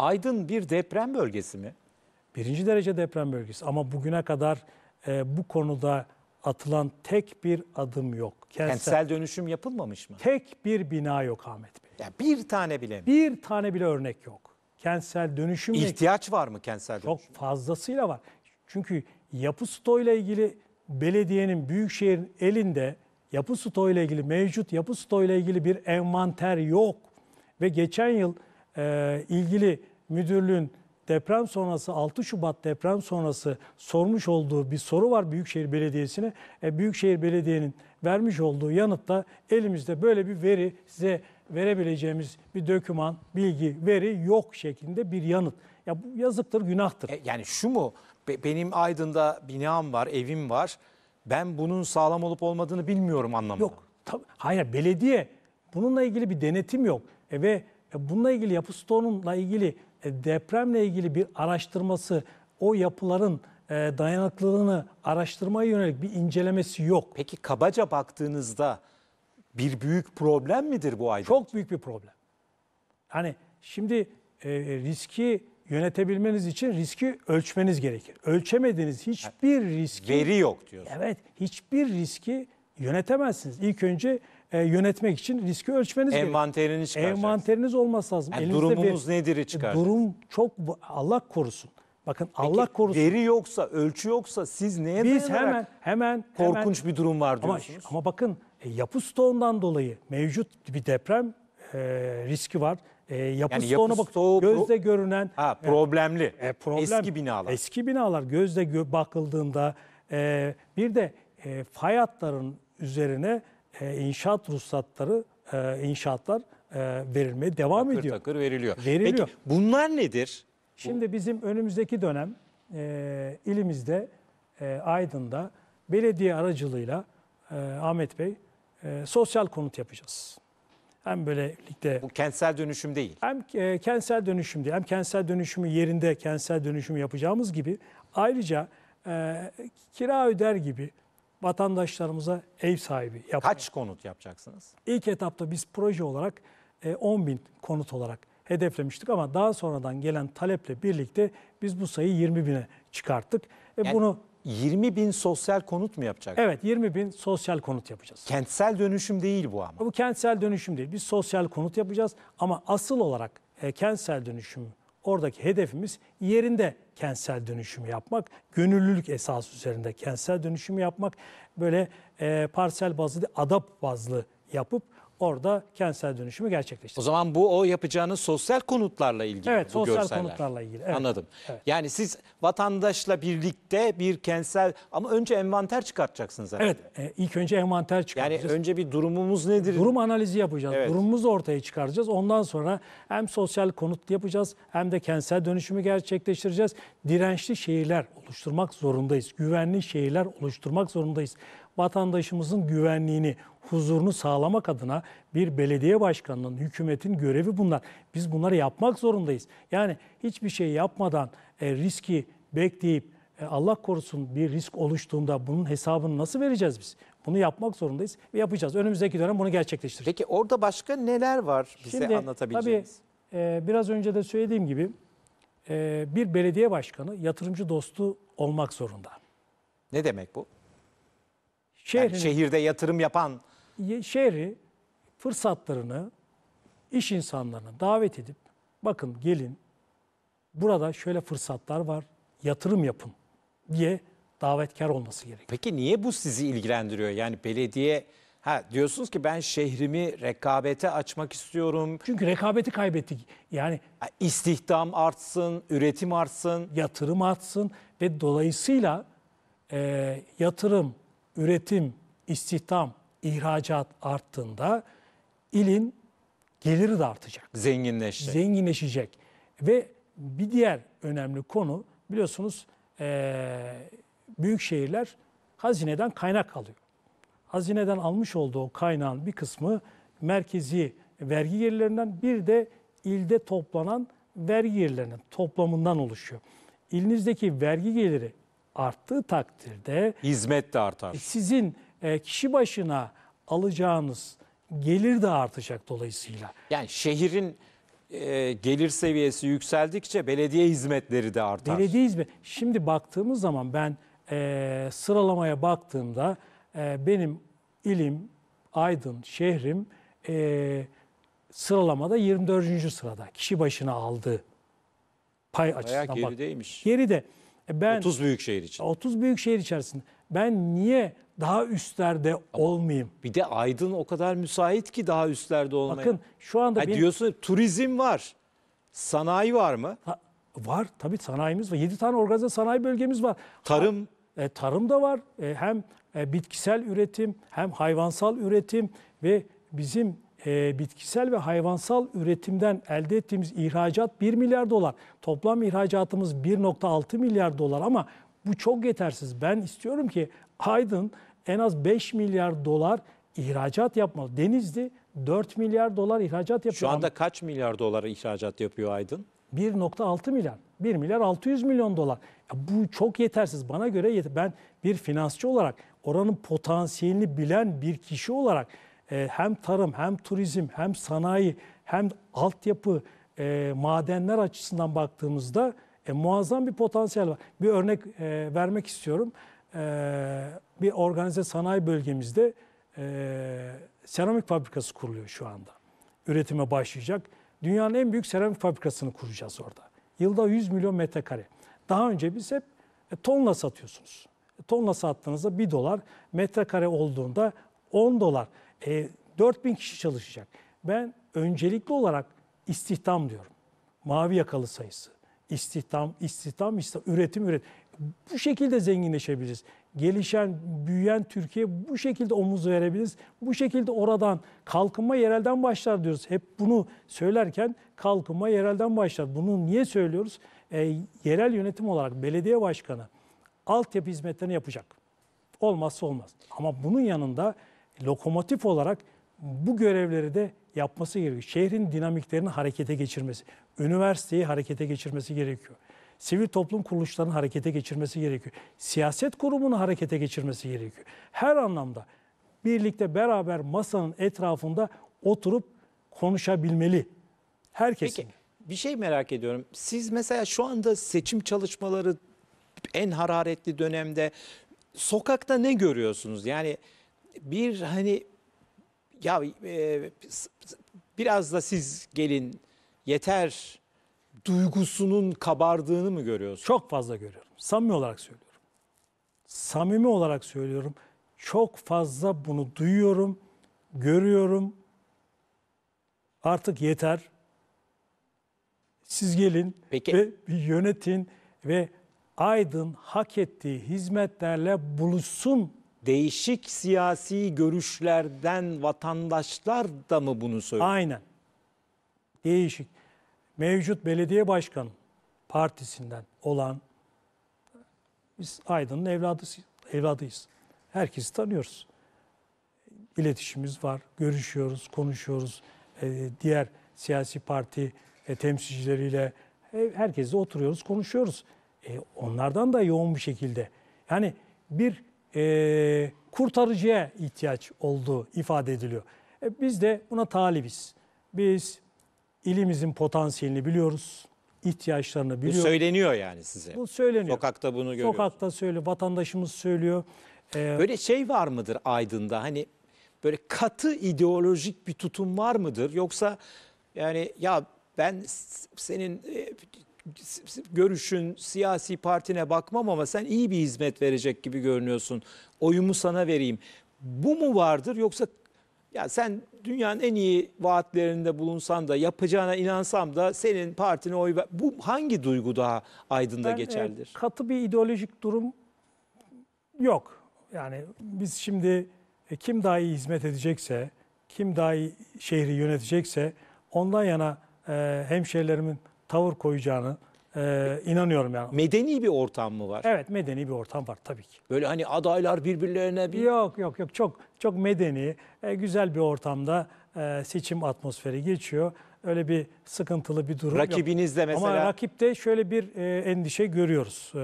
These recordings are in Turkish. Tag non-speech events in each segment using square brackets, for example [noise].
Aydın bir deprem bölgesi mi? Birinci derece deprem bölgesi ama bugüne kadar e, bu konuda atılan tek bir adım yok. Kentsel, Kentsel dönüşüm yapılmamış mı? Tek bir bina yok Ahmet Bey. Ya bir tane bile mi? Bir tane bile örnek yok. Kentsel dönüşüm İhtiyaç var mı kentsel dönüşüm? Çok fazlasıyla var. Çünkü yapı stoğuyla ilgili belediyenin, büyükşehirin elinde yapı stoğuyla ilgili mevcut yapı stoğuyla ilgili bir envanter yok. Ve geçen yıl e, ilgili müdürlüğün deprem sonrası 6 Şubat deprem sonrası sormuş olduğu bir soru var Büyükşehir Belediyesi'ne. E, Büyükşehir Belediye'nin vermiş olduğu yanıtta elimizde böyle bir veri size verebileceğimiz bir döküman, bilgi, veri yok şeklinde bir yanıt. Ya bu yazıktır, günahtır. E, yani şu mu? Be, benim Aydın'da binam var, evim var. Ben bunun sağlam olup olmadığını bilmiyorum anlamında. Yok. Hayır, belediye bununla ilgili bir denetim yok. E, ve e, bununla ilgili yapı stonunla ilgili e, depremle ilgili bir araştırması, o yapıların e, dayanıklılığını araştırmaya yönelik bir incelemesi yok. Peki kabaca baktığınızda bir büyük problem midir bu aydınlık? Çok büyük bir problem. Hani şimdi e, riski yönetebilmeniz için riski ölçmeniz gerekir. Ölçemediğiniz hiçbir riski... Veri yok diyorsun. Evet, hiçbir riski yönetemezsiniz. İlk önce e, yönetmek için riski ölçmeniz gerekiyor. Envanterini çıkaracaksınız. Envanteriniz olması lazım. Yani durumunuz bir, nedir çıkar? Durum çok Allah korusun. Bakın Peki, Allah korusun. Veri yoksa, ölçü yoksa siz neye Biz hemen hemen korkunç hemen, bir durum var diyorsunuz. Ama, ama bakın e, yapı stoğundan dolayı mevcut bir deprem e, riski var. E, yapı yani stoğuna yapı bak stoğu, gözle görünen ha, e, problemli. E, problem, eski binalar. Eski binalar gözde bakıldığında e, bir de e, fay hatların üzerine e, inşaat ruhsatları, e, inşaatlar e, verilmeye devam takır ediyor. Takır veriliyor. veriliyor. Peki bunlar nedir? Şimdi bizim önümüzdeki dönem e, ilimizde, e, Aydın'da belediye aracılığıyla e, Ahmet Bey e, sosyal konut yapacağız. Hem böylelikle... Bu kentsel dönüşüm değil. Hem e, kentsel dönüşüm değil. Hem kentsel dönüşümü yerinde kentsel dönüşüm yapacağımız gibi ayrıca e, kira öder gibi vatandaşlarımıza ev sahibi yapmak. Kaç konut yapacaksınız? İlk etapta biz proje olarak 10 e, bin konut olarak hedeflemiştik ama daha sonradan gelen taleple birlikte biz bu sayıyı 20 bine çıkarttık. E, yani, Bunu 20 bin sosyal konut mu yapacak? Evet 20 bin sosyal konut yapacağız. Kentsel dönüşüm değil bu ama. Bu kentsel dönüşüm değil. Biz sosyal konut yapacağız ama asıl olarak e, kentsel dönüşüm Oradaki hedefimiz yerinde kentsel dönüşüm yapmak, gönüllülük esas üzerinde kentsel dönüşüm yapmak, böyle e, parsel bazlı, adap bazlı yapıp orada kentsel dönüşümü gerçekleştirir. O zaman bu o yapacağınız sosyal konutlarla ilgili Evet, bu sosyal görseller. konutlarla ilgili, evet. Anladım. Evet. Yani siz vatandaşla birlikte bir kentsel ama önce envanter çıkartacaksınız herhalde. Evet, e, ilk önce envanter Yani önce bir durumumuz nedir? Durum analizi yapacağız. Evet. Durumumuzu ortaya çıkaracağız. Ondan sonra hem sosyal konut yapacağız hem de kentsel dönüşümü gerçekleştireceğiz. Dirençli şehirler oluşturmak zorundayız. Güvenli şehirler oluşturmak zorundayız vatandaşımızın güvenliğini, huzurunu sağlamak adına bir belediye başkanının, hükümetin görevi bunlar. Biz bunları yapmak zorundayız. Yani hiçbir şey yapmadan e, riski bekleyip e, Allah korusun bir risk oluştuğunda bunun hesabını nasıl vereceğiz biz? Bunu yapmak zorundayız ve yapacağız. Önümüzdeki dönem bunu gerçekleştireceğiz. Peki orada başka neler var bize Şimdi, anlatabileceğiniz? Tabii e, biraz önce de söylediğim gibi e, bir belediye başkanı yatırımcı dostu olmak zorunda. Ne demek bu? Şehrin, yani şehirde yatırım yapan şehri fırsatlarını iş insanlarını davet edip bakın gelin burada şöyle fırsatlar var yatırım yapın diye davetkar olması gerekiyor. Peki niye bu sizi ilgilendiriyor? Yani belediye ha diyorsunuz ki ben şehrimi rekabete açmak istiyorum. Çünkü rekabeti kaybettik. Yani istihdam artsın, üretim artsın, yatırım artsın ve dolayısıyla e, yatırım, üretim, istihdam, ihracat arttığında ilin geliri de artacak. Zenginleşecek. Zenginleşecek. Ve bir diğer önemli konu biliyorsunuz e, büyük şehirler hazineden kaynak alıyor. Hazineden almış olduğu kaynağın bir kısmı merkezi vergi gelirlerinden bir de ilde toplanan vergi gelirlerinin toplamından oluşuyor. İlinizdeki vergi geliri arttığı takdirde hizmet de artar. E, sizin e, kişi başına alacağınız gelir de artacak dolayısıyla. Yani şehrin e, gelir seviyesi yükseldikçe belediye hizmetleri de artar. Belediye hizmet. Şimdi baktığımız zaman ben sıralamaya baktığımda benim ilim, Aydın, şehrim sıralamada 24. sırada. Kişi başına aldığı pay Bayağı açısından bak. Gerideymiş. Geride. E ben 30 büyük şehir için. 30 büyük şehir içerisinde. Ben niye daha üstlerde Ama olmayayım? Bir de Aydın o kadar müsait ki daha üstlerde olmaya. Bakın şu anda... Ha, benim... Diyorsun turizm var. Sanayi var mı? Ha, var tabii sanayimiz var. 7 tane organize sanayi bölgemiz var. Tarım? Ha, e, tarım da var. E, hem e, bitkisel üretim hem hayvansal üretim ve bizim e, bitkisel ve hayvansal üretimden elde ettiğimiz ihracat 1 milyar dolar. Toplam ihracatımız 1.6 milyar dolar ama bu çok yetersiz. Ben istiyorum ki Aydın en az 5 milyar dolar ihracat yapmalı. Denizli 4 milyar dolar ihracat yapıyor. Şu anda kaç milyar dolar ihracat yapıyor Aydın? 1.6 milyar. 1 milyar 600 milyon dolar. Ya bu çok yetersiz. Bana göre yeter. ben bir finansçı olarak oranın potansiyelini bilen bir kişi olarak e, hem tarım hem turizm hem sanayi hem altyapı e, madenler açısından baktığımızda e, muazzam bir potansiyel var. Bir örnek vermek istiyorum. Bir organize sanayi bölgemizde seramik fabrikası kuruluyor şu anda. Üretime başlayacak. Dünyanın en büyük seramik fabrikasını kuracağız orada. Yılda 100 milyon metrekare. Daha önce biz hep tonla satıyorsunuz. Tonla sattığınızda 1 dolar, metrekare olduğunda 10 dolar. E, 4000 kişi çalışacak. Ben öncelikli olarak istihdam diyorum. Mavi yakalı sayısı. İstihdam, istihdam, istihdam, üretim, üretim. Bu şekilde zenginleşebiliriz. Gelişen, büyüyen Türkiye bu şekilde omuz verebiliriz. Bu şekilde oradan kalkınma yerelden başlar diyoruz. Hep bunu söylerken kalkınma yerelden başlar. Bunu niye söylüyoruz? E, yerel yönetim olarak belediye başkanı altyapı hizmetlerini yapacak. Olmazsa olmaz. Ama bunun yanında lokomotif olarak bu görevleri de yapması gerekiyor. Şehrin dinamiklerini harekete geçirmesi, üniversiteyi harekete geçirmesi gerekiyor. Sivil toplum kuruluşlarının harekete geçirmesi gerekiyor. Siyaset kurumunu harekete geçirmesi gerekiyor. Her anlamda birlikte beraber masanın etrafında oturup konuşabilmeli. herkesin. Peki bir şey merak ediyorum. Siz mesela şu anda seçim çalışmaları en hararetli dönemde sokakta ne görüyorsunuz? Yani bir hani ya e, biraz da siz gelin yeter duygusunun kabardığını mı görüyorsunuz? Çok fazla görüyorum. Samimi olarak söylüyorum. Samimi olarak söylüyorum. Çok fazla bunu duyuyorum, görüyorum. Artık yeter. Siz gelin Peki. ve yönetin ve Aydın hak ettiği hizmetlerle buluşsun değişik siyasi görüşlerden vatandaşlar da mı bunu söylüyor? Aynen. Değişik. Mevcut belediye başkanı partisinden olan biz Aydın'ın evladıyız. evladıyız. Herkesi tanıyoruz. İletişimimiz var, görüşüyoruz, konuşuyoruz. Ee, diğer siyasi parti e, temsilcileriyle e, herkesle oturuyoruz, konuşuyoruz. E, onlardan da yoğun bir şekilde. Yani bir e, kurtarıcıya ihtiyaç olduğu ifade ediliyor. E, biz de buna talibiz. Biz ilimizin potansiyelini biliyoruz, ihtiyaçlarını biliyoruz. Bu söyleniyor yani size. Bu söyleniyor. Sokakta bunu görüyoruz. Sokakta söylüyor, vatandaşımız söylüyor. E, Böyle şey var mıdır Aydın'da hani böyle katı ideolojik bir tutum var mıdır? Yoksa yani ya ben senin e, görüşün, siyasi partine bakmam ama sen iyi bir hizmet verecek gibi görünüyorsun. Oyumu sana vereyim. Bu mu vardır yoksa ya sen dünyanın en iyi vaatlerinde bulunsan da yapacağına inansam da senin partine oy ver. Bu hangi duygu daha aydında ben, e, geçerlidir? E, katı bir ideolojik durum yok. Yani biz şimdi e, kim daha iyi hizmet edecekse, kim daha iyi şehri yönetecekse ondan yana e, hemşehrilerimin tavır koyacağını e, inanıyorum yani. Medeni bir ortam mı var? Evet medeni bir ortam var tabii ki. Böyle hani adaylar birbirlerine bir... Yok yok yok çok çok medeni, e, güzel bir ortamda e, seçim atmosferi geçiyor. Öyle bir sıkıntılı bir durum Rakibiniz de yok. mesela... Ama rakipte şöyle bir e, endişe görüyoruz e,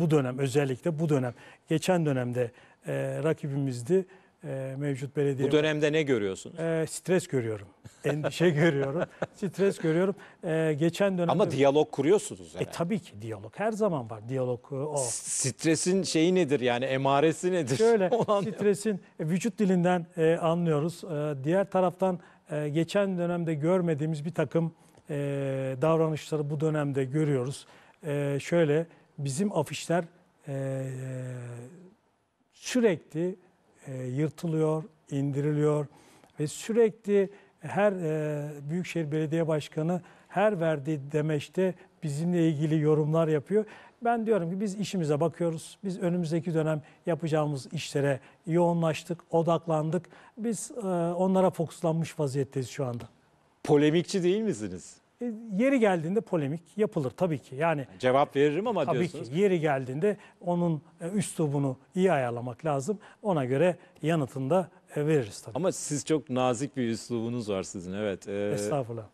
bu dönem özellikle bu dönem. Geçen dönemde e, rakibimizdi e, mevcut belediye. Bu dönemde ne görüyorsunuz? E, stres görüyorum. [laughs] Endişe görüyorum. Stres görüyorum. E, geçen dönem Ama diyalog kuruyorsunuz. Yani. E, tabii ki diyalog. Her zaman var. Diyalog e, o. Stresin şeyi nedir yani emaresi nedir? Şöyle [laughs] stresin e, vücut dilinden e, anlıyoruz. E, diğer taraftan e, geçen dönemde görmediğimiz bir takım e, davranışları bu dönemde görüyoruz. E, şöyle bizim afişler e, e sürekli e, yırtılıyor, indiriliyor ve sürekli her e, Büyükşehir Belediye Başkanı her verdiği demeçte bizimle ilgili yorumlar yapıyor. Ben diyorum ki biz işimize bakıyoruz. Biz önümüzdeki dönem yapacağımız işlere yoğunlaştık, odaklandık. Biz e, onlara fokuslanmış vaziyetteyiz şu anda. Polemikçi değil misiniz? E, yeri geldiğinde polemik yapılır tabii ki. Yani cevap veririm ama tabii diyorsunuz. Tabii ki yeri geldiğinde onun e, üslubunu iyi ayarlamak lazım. Ona göre yanıtını da e, veririz tabii. Ama siz çok nazik bir üslubunuz var sizin evet. Ee, Estağfurullah.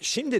şimdi